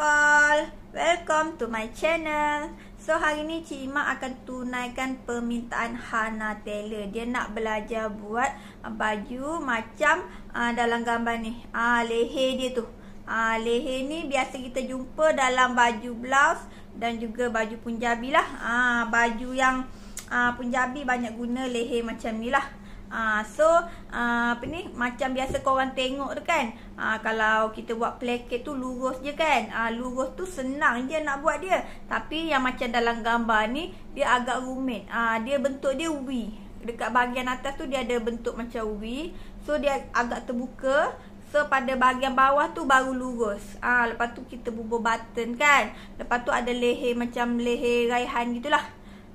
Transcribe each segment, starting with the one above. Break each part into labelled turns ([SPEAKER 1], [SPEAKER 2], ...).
[SPEAKER 1] all. Welcome to my channel. So hari ni Cik Mak akan tunaikan permintaan Hana Taylor. Dia nak belajar buat uh, baju macam uh, dalam gambar ni. Ah uh, leher dia tu. Ah uh, leher ni biasa kita jumpa dalam baju blouse dan juga baju punjabi lah. uh, baju yang uh, punjabi banyak guna leher macam ni lah. Ah so uh, apa ni macam biasa kau orang tengok tu kan. Ah kalau kita buat plaket tu lurus je kan. Ah lurus tu senang je nak buat dia. Tapi yang macam dalam gambar ni dia agak rumit. Ah dia bentuk dia V. Dekat bahagian atas tu dia ada bentuk macam V. So dia agak terbuka. So pada bahagian bawah tu baru lurus. Ah lepas tu kita bubuh button kan. Lepas tu ada leher macam leher raihan gitulah.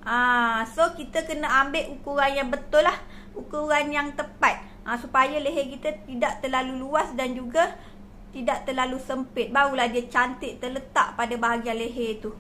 [SPEAKER 1] Ah so kita kena ambil ukuran yang betul lah ukuran yang tepat ha, supaya leher kita tidak terlalu luas dan juga tidak terlalu sempit barulah dia cantik terletak pada bahagian leher tu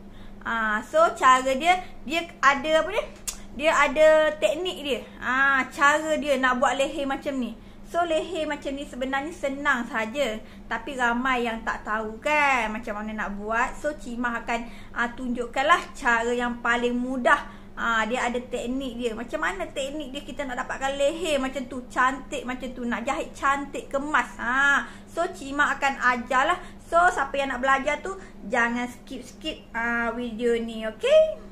[SPEAKER 1] ha, so cara dia dia ada apa ni dia ada teknik dia ha, cara dia nak buat leher macam ni So leher macam ni sebenarnya senang saja, Tapi ramai yang tak tahu kan macam mana nak buat So Cimah akan uh, tunjukkanlah cara yang paling mudah ha, Dia ada teknik dia Macam mana teknik dia kita nak dapatkan leher macam tu Cantik macam tu Nak jahit cantik kemas ha. So Cima akan ajar lah So siapa yang nak belajar tu Jangan skip-skip uh, video ni Okay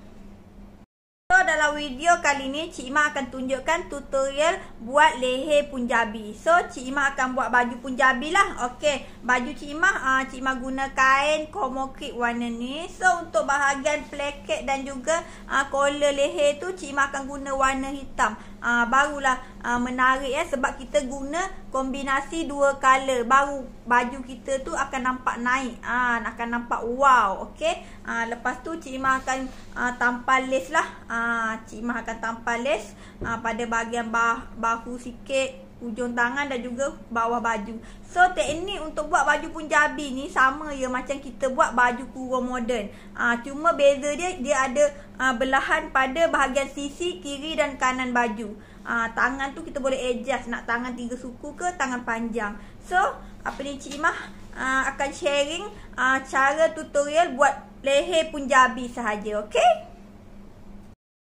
[SPEAKER 1] So dalam video kali ni Cik Imah akan tunjukkan tutorial buat leher punjabi So Cik Imah akan buat baju punjabi lah Okay baju Cik Imah uh, Cik Imah guna kain komokit warna ni So untuk bahagian pleket dan juga uh, collar leher tu Cik Imah akan guna warna hitam uh, barulah uh, menarik ya sebab kita guna kombinasi dua color baru baju kita tu akan nampak naik ah uh, akan nampak wow okey uh, lepas tu cik Imah akan uh, tampal lace lah ah uh, cik Imah akan tampal lace uh, pada bahagian bah bahu sikit hujung tangan dan juga bawah baju. So teknik untuk buat baju punjabi ni sama ya macam kita buat baju kurung moden. Ah cuma beza dia dia ada ha, belahan pada bahagian sisi kiri dan kanan baju. Ah tangan tu kita boleh adjust nak tangan tiga suku ke tangan panjang. So apa ni Cik Imah ha, akan sharing ha, cara tutorial buat leher punjabi sahaja okey?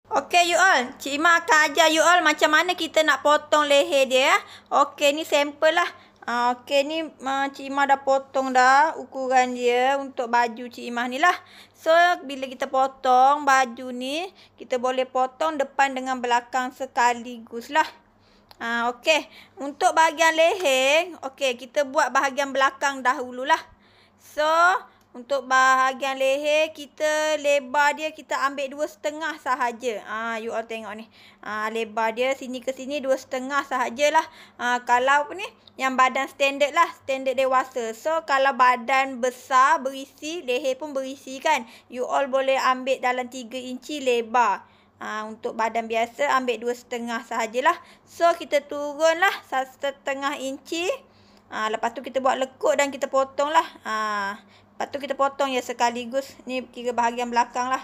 [SPEAKER 1] Okey you all, Cik Ima akan ajar you all macam mana kita nak potong leher dia ya. Okey ni sampel lah. Ah, okey ni ah, Cik Ima dah potong dah ukuran dia untuk baju Cik Ima ni lah. So bila kita potong baju ni, kita boleh potong depan dengan belakang sekaligus lah. Ah, okey, untuk bahagian leher, okay, kita buat bahagian belakang dahululah. So, untuk bahagian leher kita lebar dia kita ambil dua setengah sahaja. Ah, you all tengok ni. Ah, lebar dia sini ke sini dua setengah sahaja lah. Ah, kalau apa ni yang badan standard lah, standard dewasa. So kalau badan besar berisi, leher pun berisi kan. You all boleh ambil dalam tiga inci lebar. Ha, untuk badan biasa ambil dua setengah sahajalah. So kita lah satu setengah inci. Ha, lepas tu kita buat lekuk dan kita potong lah. Ha, ah, Lepas tu kita potong ya sekaligus. Ni kira bahagian belakang lah.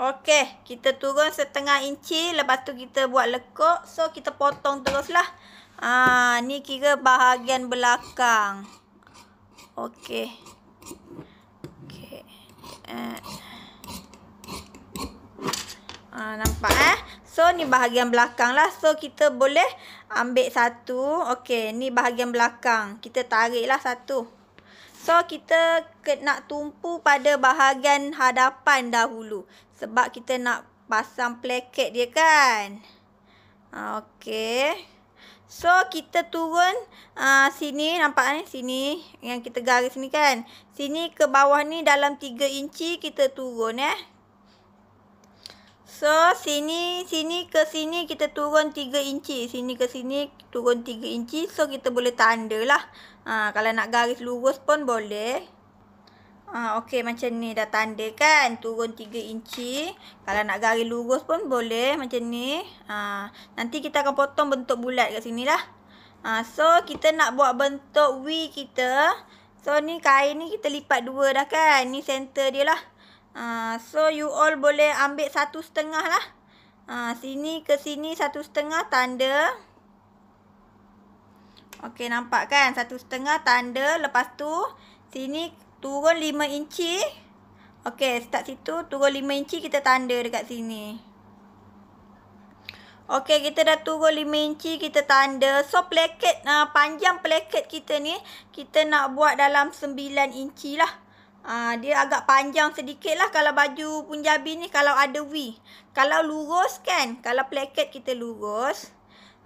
[SPEAKER 1] Okey, kita turun setengah inci. Lepas tu kita buat lekuk. So, kita potong terus lah. Ha, ni kira bahagian belakang. Okey. Okey. Eh. Ha, nampak eh? So, ni bahagian belakang lah. So, kita boleh ambil satu. Okey, ni bahagian belakang. Kita tarik lah satu. So kita nak tumpu pada bahagian hadapan dahulu Sebab kita nak pasang pleket dia kan Okay So kita turun uh, sini nampak kan eh? sini Yang kita garis ni kan Sini ke bawah ni dalam 3 inci kita turun eh So sini, sini ke sini kita turun 3 inci Sini ke sini turun 3 inci So kita boleh tanda lah Ha, kalau nak garis lurus pun boleh. Ha, Okey macam ni dah tanda kan. Turun 3 inci. Kalau nak garis lurus pun boleh macam ni. Ha, nanti kita akan potong bentuk bulat kat sini lah. Ha, so kita nak buat bentuk V kita. So ni kain ni kita lipat dua dah kan. Ni center dia lah. Ha, so you all boleh ambil satu setengah lah. Ha, sini ke sini satu setengah tanda. Okey nampak kan satu setengah tanda lepas tu sini turun lima inci. Okey start situ turun lima inci kita tanda dekat sini. Okey kita dah turun lima inci kita tanda. So pleket, uh, ah, panjang pleket kita ni kita nak buat dalam sembilan inci lah. Uh, dia agak panjang sedikit lah kalau baju punjabi ni kalau ada wi. Kalau lurus kan kalau pleket kita lurus. Okey.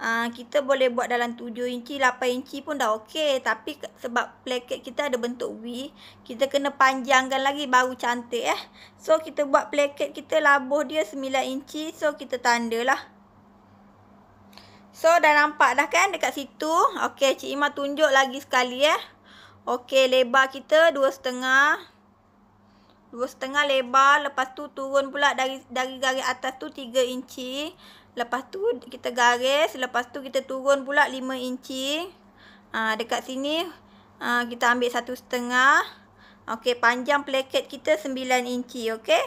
[SPEAKER 1] Ah, kita boleh buat dalam 7 inci, 8 inci pun dah okey. Tapi sebab plaket kita ada bentuk V, kita kena panjangkan lagi baru cantik eh. So kita buat plaket kita labuh dia 9 inci, so kita lah. So dah nampak dah kan dekat situ. Okey, Cik Ima tunjuk lagi sekali eh. Okey, lebar kita 2.5 2.5 lebar lepas tu turun pula dari dari garis atas tu 3 inci Lepas tu kita garis. Lepas tu kita turun pula 5 inci. Ha, dekat sini ha, kita ambil satu setengah. Okey panjang pleket kita 9 inci. Okey.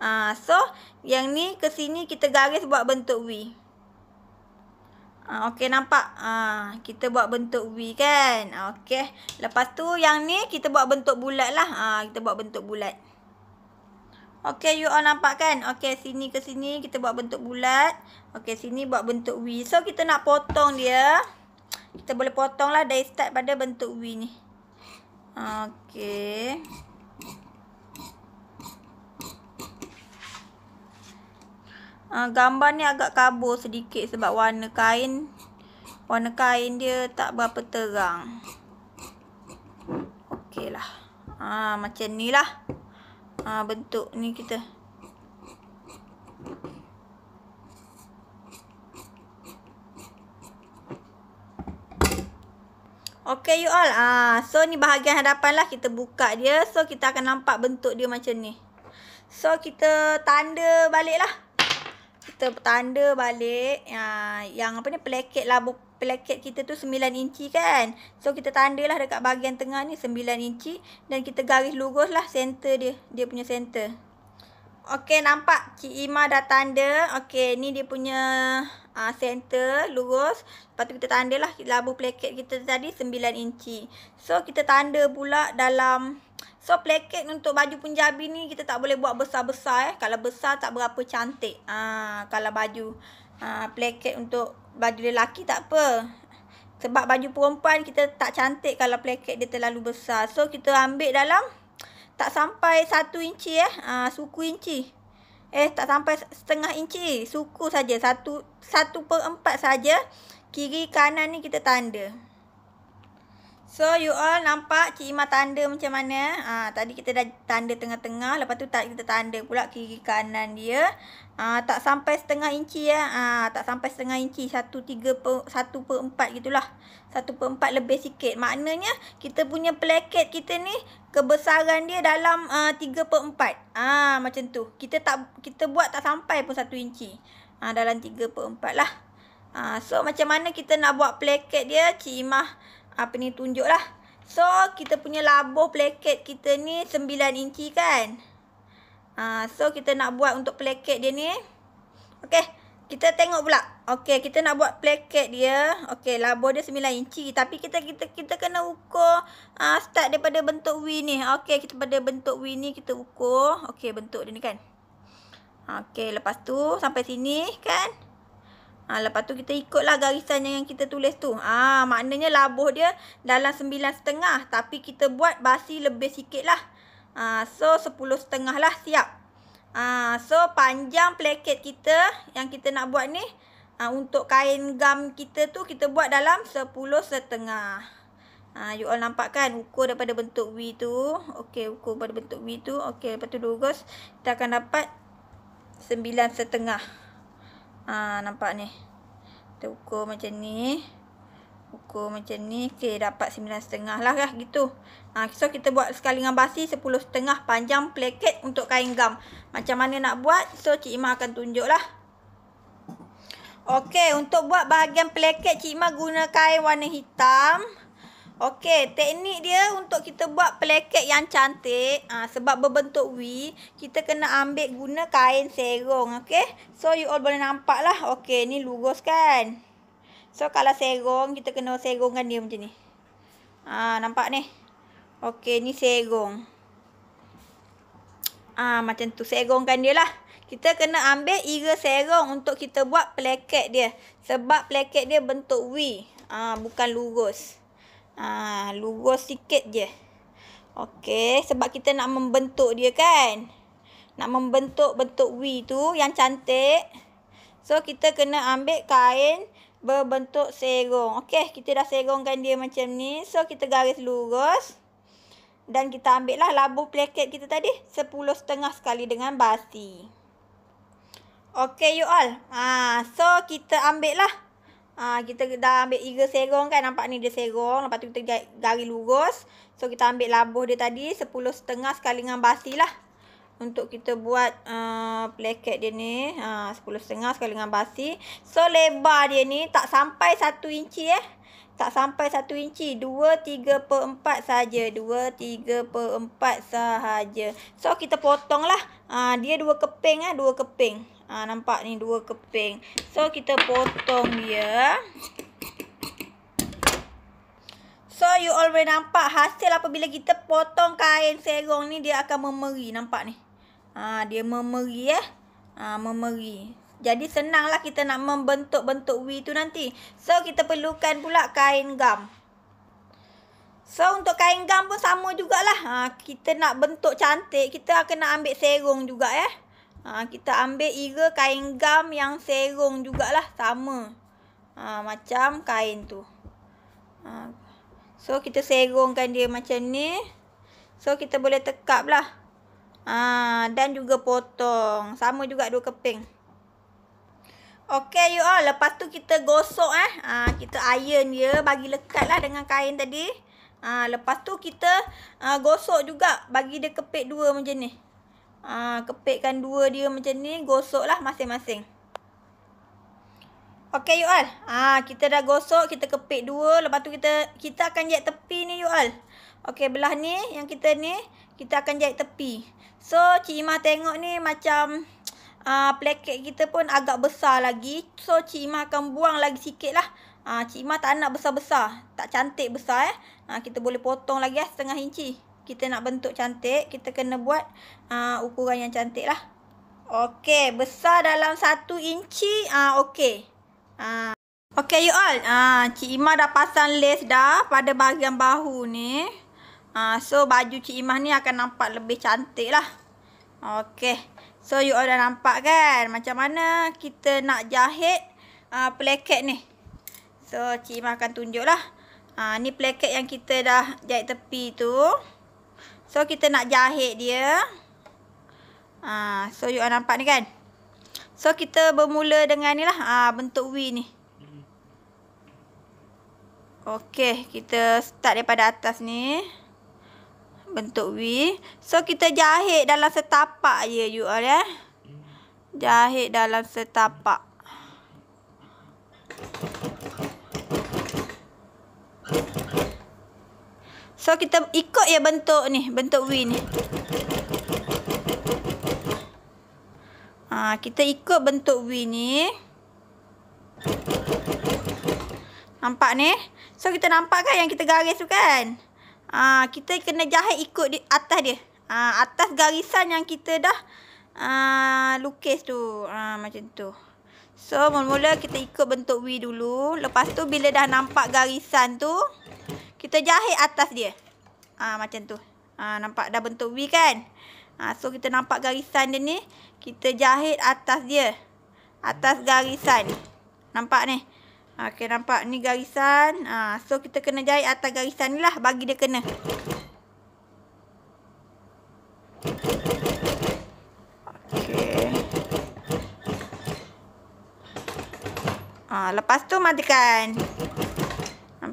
[SPEAKER 1] Ha, so yang ni ke sini kita garis buat bentuk V. Ha, Okey nampak? Ha, kita buat bentuk V kan? Okey. Lepas tu yang ni kita buat bentuk bulat lah. Ha, kita buat bentuk bulat. Okey, you all nampak kan? Okey, sini ke sini kita buat bentuk bulat. Okey, sini buat bentuk V. So, kita nak potong dia. Kita boleh potong lah dari start pada bentuk V ni. Okey. Uh, gambar ni agak kabur sedikit sebab warna kain warna kain dia tak berapa terang. Okeylah. Ah uh, macam lah ha, bentuk ni kita Okay you all ah, So ni bahagian hadapan lah kita buka dia So kita akan nampak bentuk dia macam ni So kita tanda balik lah Kita tanda balik ah, Yang apa ni pelekit labu plaket kita tu 9 inci kan. So kita tandalah dekat bahagian tengah ni 9 inci dan kita garis lurus lah center dia. Dia punya center. Okey nampak Cik Ima dah tanda. Okey ni dia punya uh, center lurus. Lepas tu kita tandalah labu plaket kita tadi 9 inci. So kita tanda pula dalam So pleket untuk baju punjabi ni kita tak boleh buat besar-besar eh. Kalau besar tak berapa cantik. Ah kalau baju ha, pleket untuk baju lelaki tak apa. Sebab baju perempuan kita tak cantik kalau pleket dia terlalu besar. So kita ambil dalam tak sampai satu inci eh. Ha, suku inci. Eh tak sampai setengah inci. Suku saja satu, satu per empat saja. Kiri kanan ni kita tanda. So you all nampak Cik Ima tanda macam mana ha, Tadi kita dah tanda tengah-tengah Lepas tu tak kita tanda pula kiri kanan dia ha, Tak sampai setengah inci ya ha, Tak sampai setengah inci Satu tiga per, satu per empat gitulah Satu per empat lebih sikit Maknanya kita punya pleket kita ni Kebesaran dia dalam uh, tiga per empat ha, Macam tu Kita tak kita buat tak sampai pun satu inci ha, Dalam tiga per empat lah ha, So macam mana kita nak buat pleket dia Cik Imah apa ni tunjuk lah. So, kita punya labuh pleket kita ni 9 inci kan. Uh, so, kita nak buat untuk pleket dia ni. Okay, kita tengok pula. Okay, kita nak buat pleket dia. Okay, labuh dia 9 inci. Tapi kita kita kita kena ukur uh, start daripada bentuk V ni. Okay, kita pada bentuk V ni kita ukur. Okay, bentuk dia ni kan. Okay, lepas tu sampai sini kan. Ha, lepas tu kita ikutlah garisan yang kita tulis tu. Ha, maknanya labuh dia dalam sembilan setengah. Tapi kita buat basi lebih sikit lah. Ha, so sepuluh setengah lah siap. Ha, so panjang pleket kita yang kita nak buat ni. Ha, untuk kain gam kita tu kita buat dalam sepuluh setengah. Ha, you all nampak kan ukur daripada bentuk V tu. Okay ukur daripada bentuk V tu. Okay lepas tu lurus. Kita akan dapat sembilan setengah ha, nampak ni kita ukur macam ni ukur macam ni ok dapat 9.5 lah lah gitu ha, so kita buat sekali dengan basi 10.5 panjang pleket untuk kain gam macam mana nak buat so Cik Imah akan tunjuk lah ok untuk buat bahagian pleket Cik Imah guna kain warna hitam Okey, teknik dia untuk kita buat pleket yang cantik ha, sebab berbentuk V, kita kena ambil guna kain serong, okey? So you all boleh nampak lah. Okey, ni lurus kan? So kalau serong, kita kena serongkan dia macam ni. Ha, nampak ni? Okey, ni serong. Ah ha, macam tu serongkan dia lah. Kita kena ambil ira serong untuk kita buat pleket dia sebab pleket dia bentuk V, ah ha, bukan lurus. Ha, lurus sikit je. Okey, sebab kita nak membentuk dia kan. Nak membentuk bentuk V tu yang cantik. So, kita kena ambil kain berbentuk serong. Okey, kita dah serongkan dia macam ni. So, kita garis lurus. Dan kita ambil lah labu pleket kita tadi. sepuluh setengah sekali dengan basi. Okey, you all. Ah, ha, so, kita ambil lah. Ah uh, kita dah ambil iga serong kan nampak ni dia serong lepas tu kita gari lurus. So kita ambil labuh dia tadi sepuluh setengah sekali dengan basi lah. Untuk kita buat uh, ha, pleket dia ni ha, sepuluh setengah sekali dengan basi So lebar dia ni tak sampai satu inci eh Tak sampai satu inci dua tiga per 4 sahaja 2, 3 per 4 sahaja So kita potong lah uh, Dia dua keping eh dua keping Ha, nampak ni dua keping. So, kita potong dia. So, you already nampak hasil apabila kita potong kain serong ni, dia akan memeri. Nampak ni? Ha, dia memeri eh. Ha, memeri. Jadi, senanglah kita nak membentuk-bentuk V tu nanti. So, kita perlukan pula kain gam. So, untuk kain gam pun sama jugalah. Ha, kita nak bentuk cantik, kita akan nak ambil serong juga eh. Ya. Ha, kita ambil iga kain gam yang serung jugalah sama. Ha, macam kain tu. Ha, so kita serungkan dia macam ni. So kita boleh tekap lah. Ha, dan juga potong. Sama juga dua keping. Okay you all. Lepas tu kita gosok eh. Ha, kita iron dia. Bagi lekat lah dengan kain tadi. Ha, lepas tu kita uh, gosok juga. Bagi dia kepit dua macam ni. Ah, kepitkan dua dia macam ni, gosoklah masing-masing. Okey, Yual. Ah, kita dah gosok, kita kepit dua, lepas tu kita kita akan jahit tepi ni, Yual. Okey, belah ni yang kita ni, kita akan jahit tepi. So, Cik Imah tengok ni macam ah plaket kita pun agak besar lagi. So, Cik Imah akan buang lagi sikit lah. Ah, Cik Imah tak nak besar-besar. Tak cantik besar eh. Ah, kita boleh potong lagi eh, setengah inci kita nak bentuk cantik, kita kena buat uh, ukuran yang cantik lah. Okey, besar dalam satu inci, uh, okey. Uh. Okey you all, uh, Cik Imah dah pasang lace dah pada bahagian bahu ni. Uh, so, baju Cik Imah ni akan nampak lebih cantik lah. Okey, so you all dah nampak kan macam mana kita nak jahit uh, pleket ni. So, Cik Imah akan tunjuk lah. Ha, ni pleket yang kita dah jahit tepi tu. So kita nak jahit dia. Ha, so you all nampak ni kan. So kita bermula dengan ni lah. Ha, bentuk V ni. Okay. Kita start daripada atas ni. Bentuk V. So kita jahit dalam setapak je you all ya. Jahit dalam setapak. Okay. So kita ikut ya bentuk ni, bentuk V ni. Ha, kita ikut bentuk V ni. Nampak ni? So kita nampak kan yang kita garis tu kan? Ha, kita kena jahit ikut di atas dia. Ha, atas garisan yang kita dah ha, lukis tu. Ha, macam tu. So mula-mula kita ikut bentuk V dulu. Lepas tu bila dah nampak garisan tu kita jahit atas dia. Ha, macam tu. Ha, nampak dah bentuk V kan? Ha, so kita nampak garisan dia ni. Kita jahit atas dia. Atas garisan. Nampak ni? Ha, okay nampak ni garisan. Ha, so kita kena jahit atas garisan ni lah. Bagi dia kena. Okay. Ha, lepas tu matikan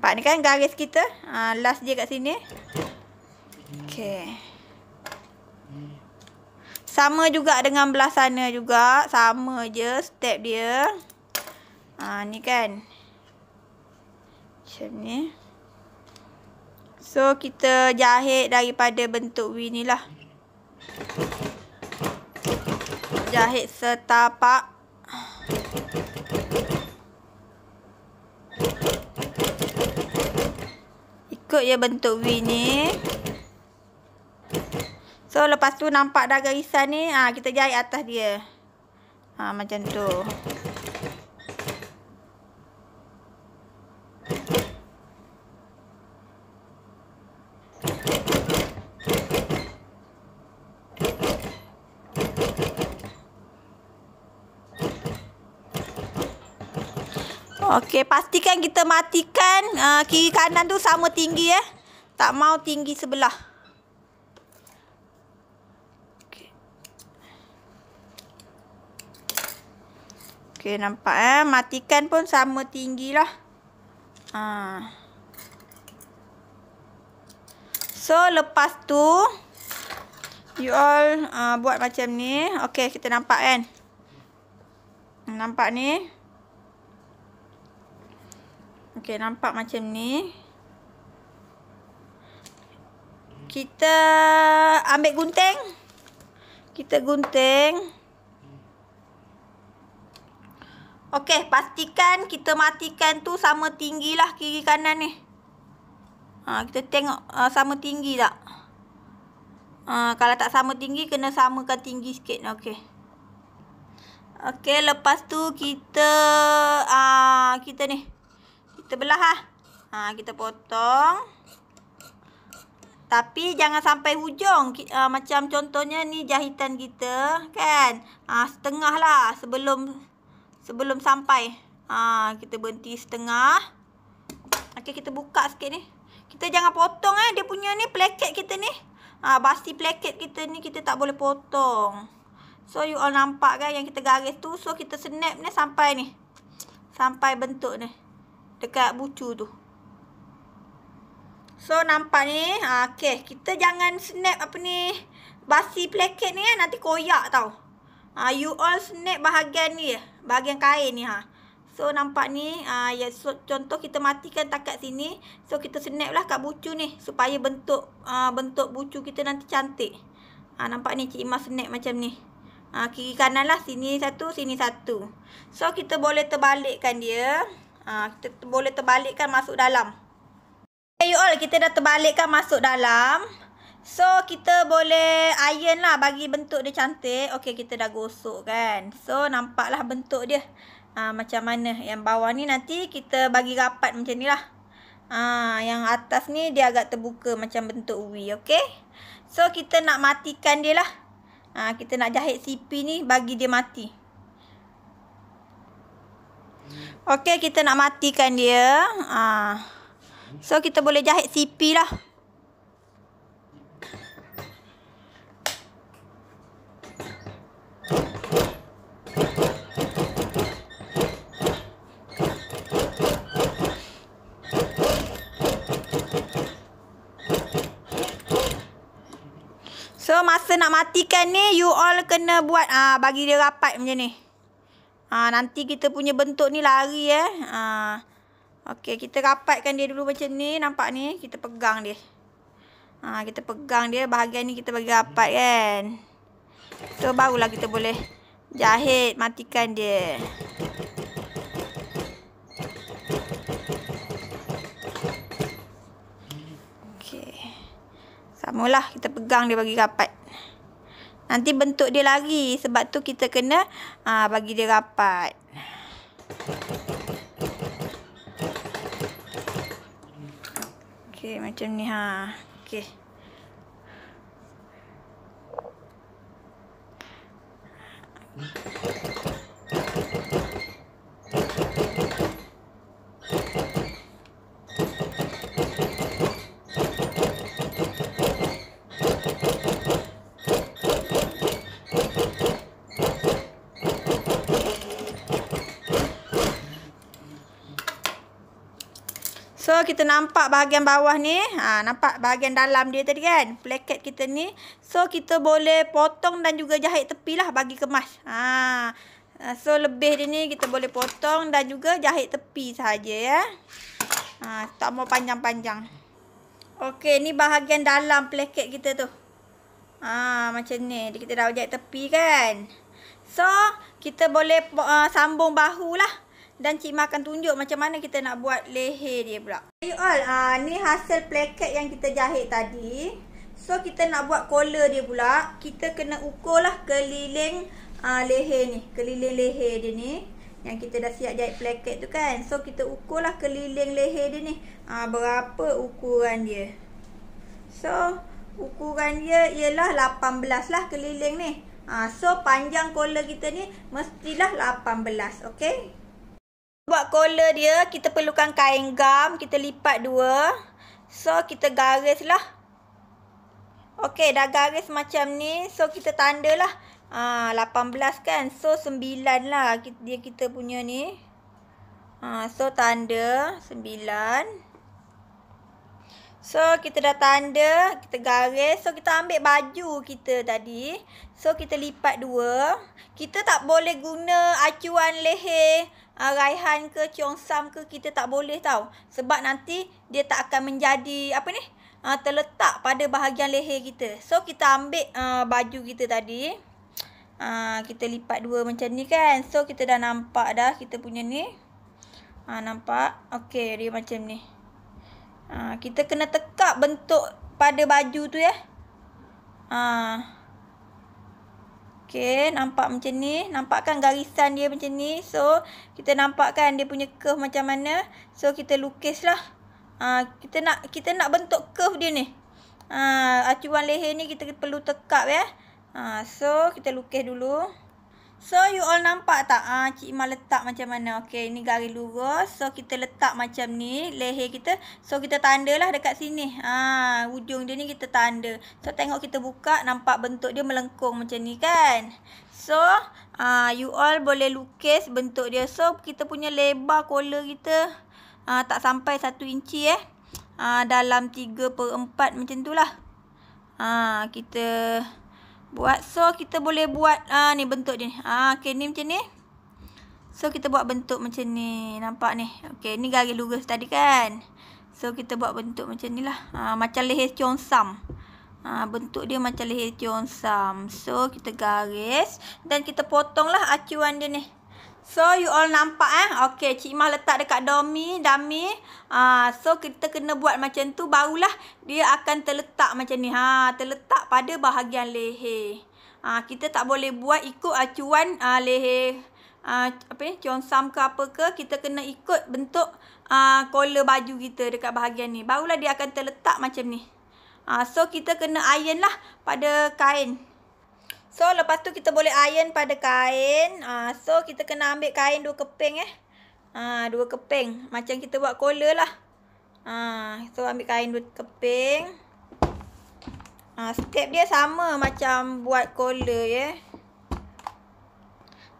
[SPEAKER 1] nampak ni kan garis kita ha, last je kat sini okey sama juga dengan belah sana juga sama je step dia ha ni kan macam ni so kita jahit daripada bentuk V ni lah jahit setapak ikut je bentuk V ni. So lepas tu nampak dah garisan ni, ha, kita jahit atas dia. Ha, macam tu. Okey, pastikan kita matikan uh, kiri kanan tu sama tinggi eh. Tak mau tinggi sebelah. Okey. Okey, nampak eh. Matikan pun sama tinggilah. Ha. So, lepas tu you all uh, buat macam ni. Okey, kita nampak kan? Nampak ni. Nampak ni. Ok nampak macam ni Kita ambil gunting Kita gunting Ok pastikan kita matikan tu sama tinggi lah kiri kanan ni ha, Kita tengok uh, sama tinggi tak uh, Kalau tak sama tinggi kena samakan tinggi sikit Ok Ok lepas tu kita uh, Kita ni terbelah ah, Ha, kita potong. Tapi jangan sampai hujung. Ha, macam contohnya ni jahitan kita. Kan? Ha, setengah lah sebelum sebelum sampai. Ha, kita berhenti setengah. Okey, kita buka sikit ni. Kita jangan potong eh. Dia punya ni pleket kita ni. Ha, basti pleket kita ni kita tak boleh potong. So, you all nampak kan yang kita garis tu. So, kita snap ni sampai ni. Sampai bentuk ni. Dekat bucu tu. So nampak ni. Ha, ah, okay. Kita jangan snap apa ni. Basi plaket ni kan. Nanti koyak tau. Ha, you all snap bahagian ni. Bahagian kain ni ha. So nampak ni. Ha, ya, so, contoh kita matikan takat sini. So kita snap lah kat bucu ni. Supaya bentuk ha, bentuk bucu kita nanti cantik. Ha, nampak ni Cik Imah snap macam ni. Ha, kiri kanan lah. Sini satu, sini satu. So kita boleh terbalikkan dia. Ha, kita boleh terbalikkan masuk dalam. Okay you all, kita dah terbalikkan masuk dalam. So, kita boleh iron lah bagi bentuk dia cantik. Okay, kita dah gosok kan. So, nampaklah bentuk dia ha, macam mana. Yang bawah ni nanti kita bagi rapat macam ni lah. Ha, yang atas ni dia agak terbuka macam bentuk ui, okay. So, kita nak matikan dia lah. Ha, kita nak jahit sipi ni bagi dia mati. Okey, kita nak matikan dia. Ha. So, kita boleh jahit sipi lah. So masa nak matikan ni you all kena buat ah bagi dia rapat macam ni. Ha, nanti kita punya bentuk ni lari eh. Ha. Okey, kita rapatkan dia dulu macam ni. Nampak ni? Kita pegang dia. Ha, kita pegang dia. Bahagian ni kita bagi rapat kan. So, barulah kita boleh jahit, matikan dia. Okey. Samalah kita pegang dia bagi rapat. Nanti bentuk dia lagi. Sebab tu kita kena ha, bagi dia rapat. Okay, macam ni ha. Okay. kita nampak bahagian bawah ni. Ha, nampak bahagian dalam dia tadi kan. Plaket kita ni. So kita boleh potong dan juga jahit tepi lah bagi kemas. Ha. ha. So lebih dia ni kita boleh potong dan juga jahit tepi sahaja ya. Ha, tak mau panjang-panjang. Okey ni bahagian dalam plaket kita tu. Ha, macam ni. Kita dah jahit tepi kan. So kita boleh uh, sambung bahu lah. Dan Cik Ma akan tunjuk macam mana kita nak buat leher dia pula. Okay all, uh, ah, ni hasil plaket yang kita jahit tadi. So kita nak buat collar dia pula. Kita kena ukur lah keliling uh, leher ni. Keliling leher dia ni. Yang kita dah siap jahit plaket tu kan. So kita ukur lah keliling leher dia ni. Uh, berapa ukuran dia. So ukuran dia ialah 18 lah keliling ni. Uh, so panjang collar kita ni mestilah 18. Okay buat collar dia, kita perlukan kain gam. Kita lipat dua. So, kita garis lah. Okay, dah garis macam ni. So, kita tanda lah. Ha, 18 kan? So, 9 lah dia kita punya ni. Ha, so, tanda 9. So, kita dah tanda. Kita garis. So, kita ambil baju kita tadi. So, kita lipat dua. Kita tak boleh guna acuan leher uh, raihan ke cheongsam ke kita tak boleh tau sebab nanti dia tak akan menjadi apa ni uh, terletak pada bahagian leher kita so kita ambil uh, baju kita tadi uh, kita lipat dua macam ni kan so kita dah nampak dah kita punya ni uh, nampak okay dia macam ni uh, kita kena tekap bentuk pada baju tu ya ah uh. Okay, nampak macam ni. Nampakkan garisan dia macam ni. So, kita nampakkan dia punya curve macam mana. So, kita lukislah. Ha, kita nak kita nak bentuk curve dia ni. Ha, acuan leher ni kita perlu tekap ya. Ha, so, kita lukis dulu. Okey. So you all nampak tak ah ha, cik Ma letak macam mana? Okay ni garis lurus. So kita letak macam ni leher kita. So kita lah dekat sini. Ha, ah, ujung dia ni kita tanda. So tengok kita buka nampak bentuk dia melengkung macam ni kan? So ah ha, you all boleh lukis bentuk dia. So kita punya lebar collar kita ha, tak sampai satu inci eh. Ha, dalam 3/4 macam itulah. Ah ha, kita buat so kita boleh buat ah ni bentuk dia ni. Ha ah, okey ni macam ni. So kita buat bentuk macam ni. Nampak ni. Okey ni garis lurus tadi kan. So kita buat bentuk macam ni lah. Ha macam leher cheongsam. Ha ah, bentuk dia macam leher cheongsam. So kita garis dan kita potong lah acuan dia ni. So you all nampak eh. Okay Cik Mah letak dekat domi, dami. Ha, so kita kena buat macam tu barulah dia akan terletak macam ni. Ha, terletak pada bahagian leher. Ha, kita tak boleh buat ikut acuan ha, leher ha, apa ni, consam ke apa ke. Kita kena ikut bentuk ha, collar baju kita dekat bahagian ni. Barulah dia akan terletak macam ni. Ha, so kita kena iron lah pada Kain. So lepas tu kita boleh iron pada kain uh, So kita kena ambil kain dua keping eh uh, Dua keping Macam kita buat collar lah uh, So ambil kain dua keping uh, Step dia sama macam buat collar ya yeah.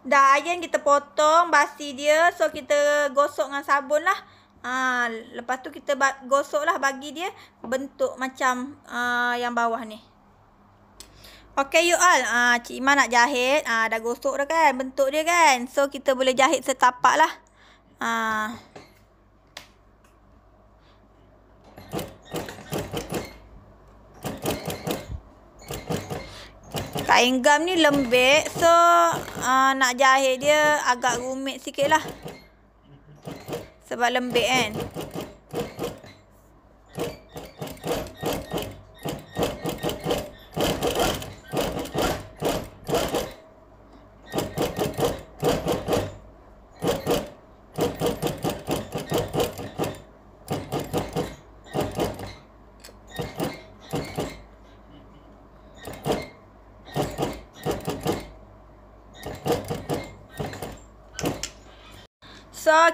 [SPEAKER 1] Dah iron kita potong basi dia So kita gosok dengan sabun lah Ha, lepas tu kita gosok lah bagi dia bentuk macam uh, yang bawah ni. Okay you all, uh, ah, Cik Iman nak jahit, uh, dah gosok dah kan bentuk dia kan. So kita boleh jahit setapak lah. Uh. Ah. Kain gam ni lembek so uh, nak jahit dia agak rumit sikit lah. Sebab lembek kan.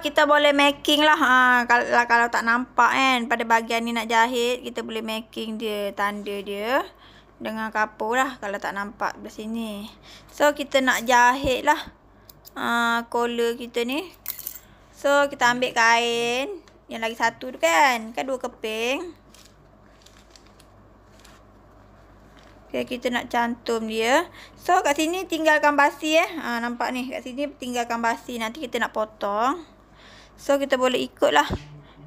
[SPEAKER 1] kita boleh making lah. Ha, kalau, lah, kalau tak nampak kan. Pada bahagian ni nak jahit. Kita boleh making dia. Tanda dia. Dengan kapur lah. Kalau tak nampak di sini. So kita nak jahit lah. Ha, collar kita ni. So kita ambil kain. Yang lagi satu tu kan. Kan dua keping. Okay, kita nak cantum dia. So, kat sini tinggalkan basi eh. Ha, nampak ni. Kat sini tinggalkan basi. Nanti kita nak potong. So kita boleh ikutlah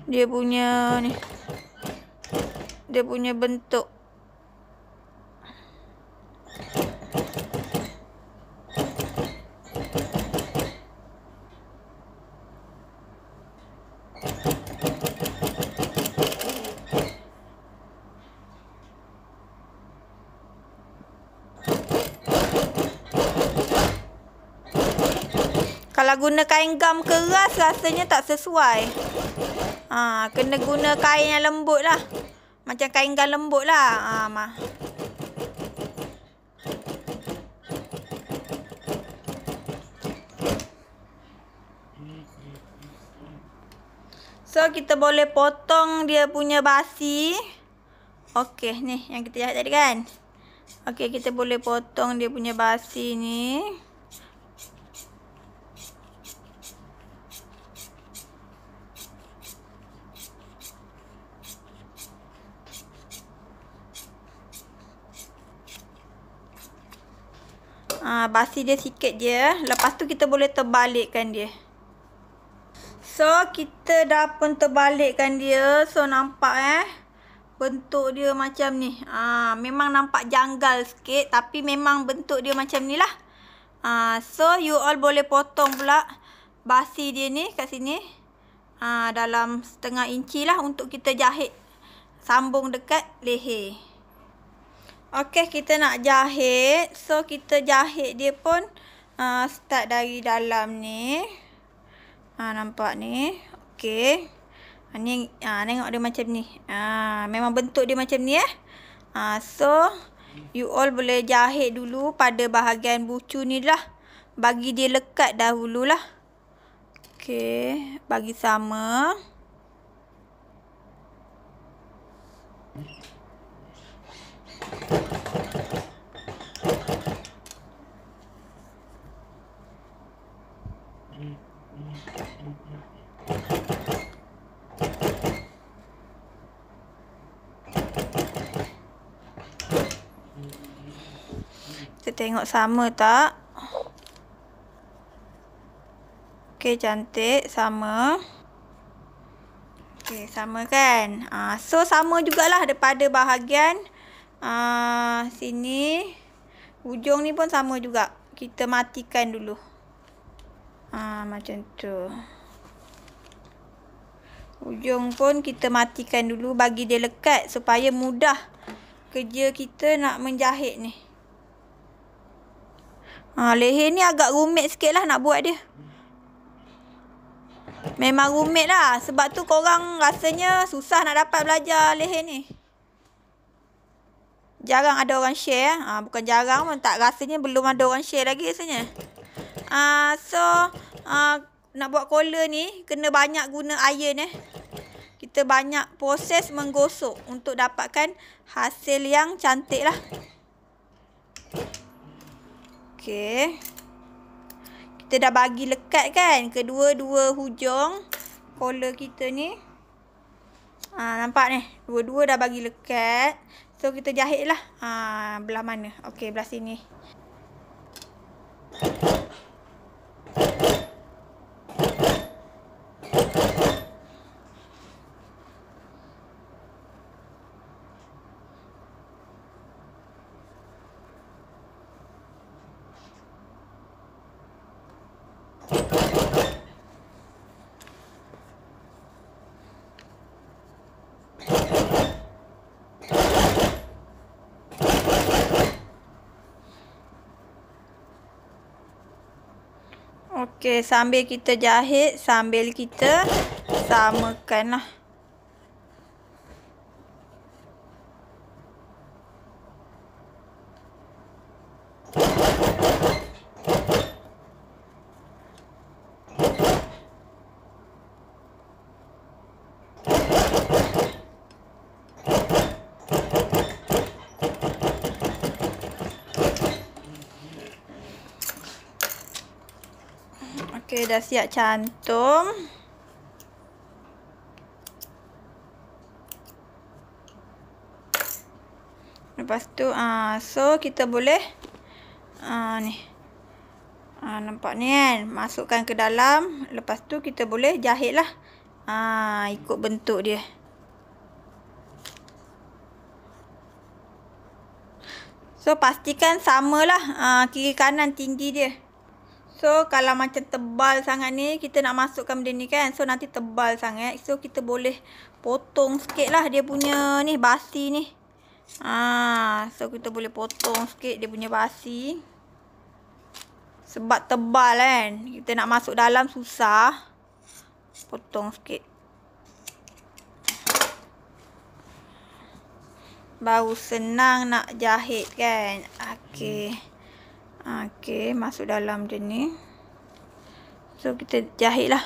[SPEAKER 1] dia punya ni. Dia punya bentuk. Kalau guna kain gam keras rasanya tak sesuai. Ha, kena guna kain yang lembut lah. Macam kain gam lembut lah. Ha, ma. So kita boleh potong dia punya basi. Okey ni yang kita jahat tadi kan. Okey kita boleh potong dia punya basi ni. Ah basi dia sikit je. Lepas tu kita boleh terbalikkan dia. So kita dah pun terbalikkan dia. So nampak eh. Bentuk dia macam ni. Ah memang nampak janggal sikit tapi memang bentuk dia macam ni lah. Ah so you all boleh potong pula basi dia ni kat sini. Ah dalam setengah inci lah untuk kita jahit sambung dekat leher. Okey, kita nak jahit. So, kita jahit dia pun uh, start dari dalam ni. Ha, nampak ni. Okey. Ha, ni, ha, tengok dia macam ni. Ha, memang bentuk dia macam ni eh. Ha, so, you all boleh jahit dulu pada bahagian bucu ni lah. Bagi dia lekat dahululah. Okey. Bagi sama. tengok sama tak? Okey, cantik. Sama. Okey, sama kan? Uh, so, sama jugalah daripada bahagian uh, sini. Ujung ni pun sama juga. Kita matikan dulu. Uh, macam tu. Ujung pun kita matikan dulu bagi dia lekat supaya mudah kerja kita nak menjahit ni. Ha, leher ni agak rumit sikit lah nak buat dia. Memang rumit lah. Sebab tu korang rasanya susah nak dapat belajar leher ni. Jarang ada orang share lah. Ha, bukan jarang pun. Tak rasanya belum ada orang share lagi rasanya. Ha, so, ha, nak buat collar ni kena banyak guna iron eh. Kita banyak proses menggosok untuk dapatkan hasil yang cantik lah. Okey. Kita dah bagi lekat kan kedua-dua hujung collar kita ni. Ah ha, nampak ni, dua-dua dah bagi lekat. So kita jahitlah. Ah ha, belah mana? Okey, belah sini. Okey, sambil kita jahit, sambil kita samakanlah. dah siap cantum. Lepas tu uh, so kita boleh uh, ni. Uh, nampak ni kan. Masukkan ke dalam. Lepas tu kita boleh jahit lah. Uh, ikut bentuk dia. So pastikan samalah uh, kiri kanan tinggi dia. So kalau macam tebal sangat ni Kita nak masukkan benda ni kan So nanti tebal sangat So kita boleh potong sikit lah Dia punya ni basi ni ah So kita boleh potong sikit dia punya basi Sebab tebal kan Kita nak masuk dalam susah Potong sikit Baru senang nak jahit kan Okay hmm ok masuk dalam je ni so kita jahit lah.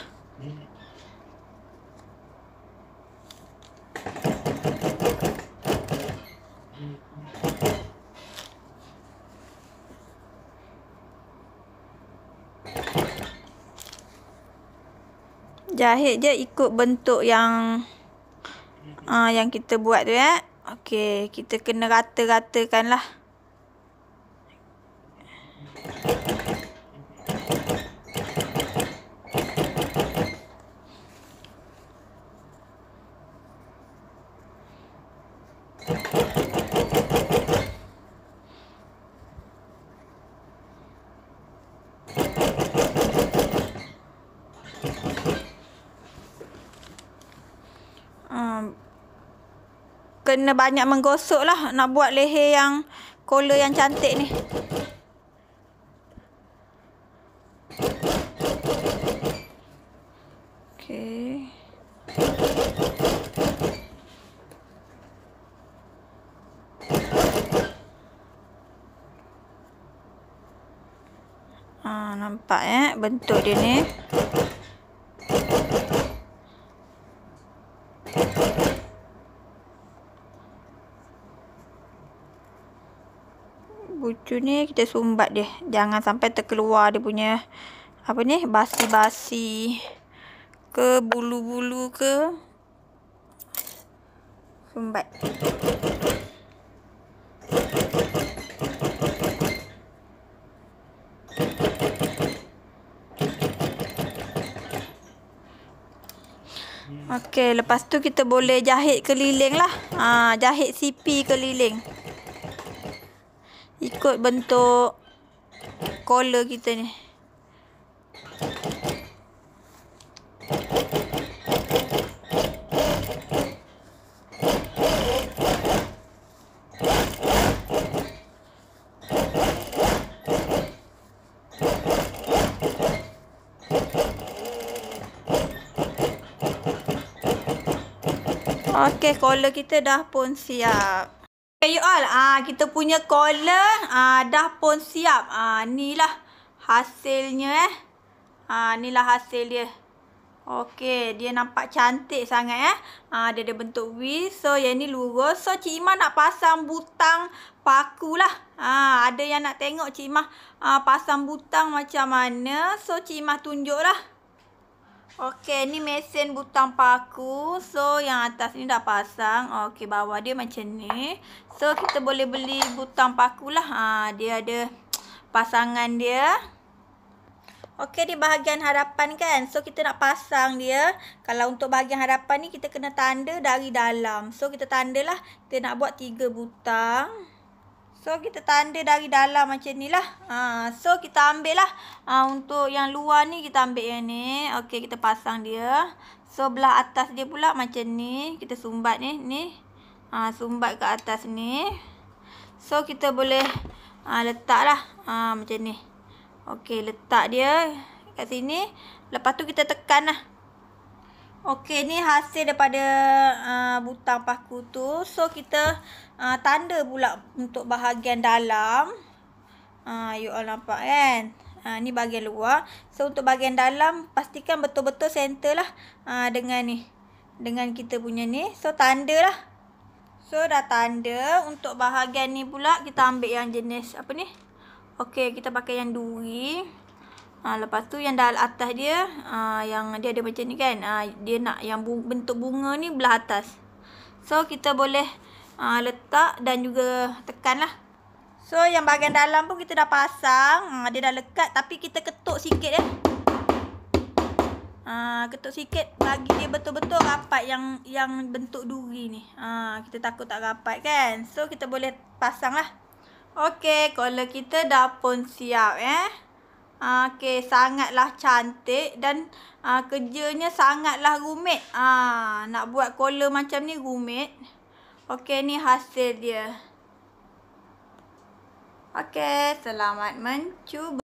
[SPEAKER 1] jahit je ikut bentuk yang uh, yang kita buat tu ya. Eh? Okey, kita kena rata-ratakanlah. lah kena banyak menggosok lah nak buat leher yang kola yang cantik ni. Okay. Ha, ah, nampak eh bentuk dia ni. baju ni kita sumbat dia. Jangan sampai terkeluar dia punya apa ni basi-basi ke bulu-bulu ke. Sumbat. Okey, lepas tu kita boleh jahit keliling lah. Ha, jahit sipi keliling ikut bentuk collar kita ni. Okey, collar kita dah pun siap. Okay you all, ah kita punya collar ah dah pun siap. Ah inilah hasilnya eh. Ah inilah hasil dia. Okey, dia nampak cantik sangat eh. Ah dia ada bentuk V. So yang ni lurus. So Cik Imah nak pasang butang paku lah. Ah ada yang nak tengok Cik Imah ah pasang butang macam mana. So Cik Imah tunjuklah. lah. Okey, ni mesin butang paku. So, yang atas ni dah pasang. Okey, bawah dia macam ni. So, kita boleh beli butang paku lah. Ha, dia ada pasangan dia. Okey, di bahagian hadapan kan. So, kita nak pasang dia. Kalau untuk bahagian hadapan ni, kita kena tanda dari dalam. So, kita tandalah. Kita nak buat tiga butang. So kita tanda dari dalam macam ni lah ha, So kita ambil lah ha, Untuk yang luar ni kita ambil yang ni Ok kita pasang dia So belah atas dia pula macam ni Kita sumbat ni ni ha, Sumbat ke atas ni So kita boleh ha, letak lah ha, Macam ni Ok letak dia kat sini Lepas tu kita tekan lah Ok ni hasil daripada uh, butang paku tu So kita uh, tanda pula untuk bahagian dalam. Uh, you all nampak kan? Uh, ni bahagian luar. So, untuk bahagian dalam, pastikan betul-betul center lah uh, dengan ni. Dengan kita punya ni. So, tanda lah. So, dah tanda. Untuk bahagian ni pula, kita ambil yang jenis apa ni. Okay, kita pakai yang duri. Ha, lepas tu yang dah atas dia ha, Yang dia ada macam ni kan ha, Dia nak yang bu bentuk bunga ni belah atas So kita boleh uh, letak dan juga tekan lah. So yang bahagian dalam pun kita dah pasang. Uh, dia dah lekat tapi kita ketuk sikit ya. Eh. Uh, ketuk sikit bagi dia betul-betul rapat yang yang bentuk duri ni. Uh, kita takut tak rapat kan. So kita boleh pasang lah. Okay collar kita dah pun siap eh. Okay, sangatlah cantik dan uh, kerjanya sangatlah rumit. Uh, nak buat collar macam ni rumit. Okey, ni hasil dia. Okey, selamat mencuba.